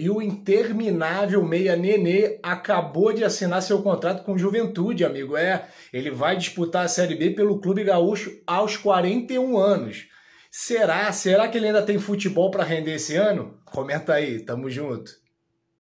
E o interminável meia Nenê acabou de assinar seu contrato com Juventude, amigo. É, ele vai disputar a Série B pelo Clube Gaúcho aos 41 anos. Será? Será que ele ainda tem futebol para render esse ano? Comenta aí, tamo junto.